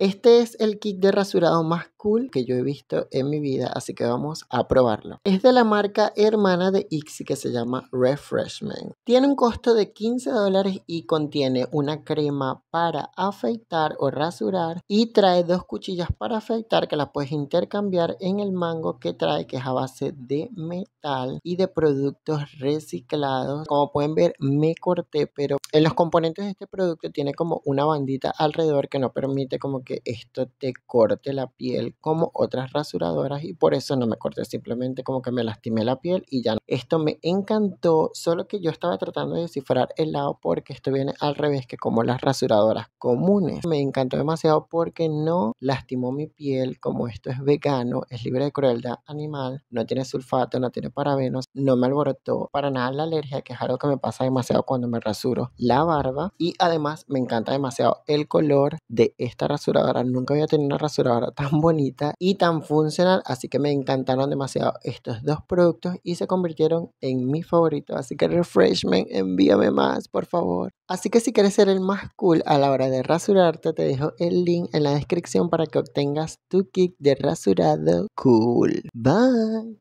Este es el kit de rasurado más cool que yo he visto en mi vida, así que vamos a probarlo. Es de la marca hermana de Ixi que se llama Refreshment. Tiene un costo de 15 dólares y contiene una crema para afeitar o rasurar y trae dos cuchillas para afeitar que las puedes intercambiar en el mango que trae que es a base de metal y de productos reciclados. Como pueden ver me corté pero en los componentes de este producto tiene como una bandita alrededor que no permite como que que esto te corte la piel como otras rasuradoras y por eso no me corté, simplemente como que me lastimé la piel y ya no. Esto me encantó, solo que yo estaba tratando de descifrar el lado porque esto viene al revés que como las rasuradoras comunes. Me encantó demasiado porque no lastimó mi piel, como esto es vegano, es libre de crueldad animal, no tiene sulfato, no tiene parabenos, no me alborotó para nada la alergia, que es algo que me pasa demasiado cuando me rasuro la barba y además me encanta demasiado el color de esta rasuradora Nunca había tenido una rasuradora tan bonita y tan funcional. Así que me encantaron demasiado estos dos productos y se convirtieron en mi favorito Así que Refreshment, envíame más, por favor. Así que si quieres ser el más cool a la hora de rasurarte, te dejo el link en la descripción para que obtengas tu kit de rasurado cool. Bye.